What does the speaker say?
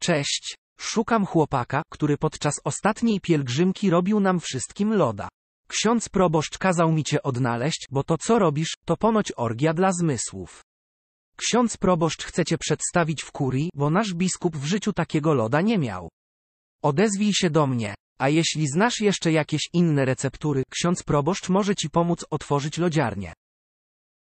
Cześć, szukam chłopaka, który podczas ostatniej pielgrzymki robił nam wszystkim loda. Ksiądz proboszcz kazał mi cię odnaleźć, bo to co robisz, to ponoć orgia dla zmysłów. Ksiądz proboszcz chce cię przedstawić w kurii, bo nasz biskup w życiu takiego loda nie miał. Odezwij się do mnie, a jeśli znasz jeszcze jakieś inne receptury, ksiądz proboszcz może ci pomóc otworzyć lodziarnię.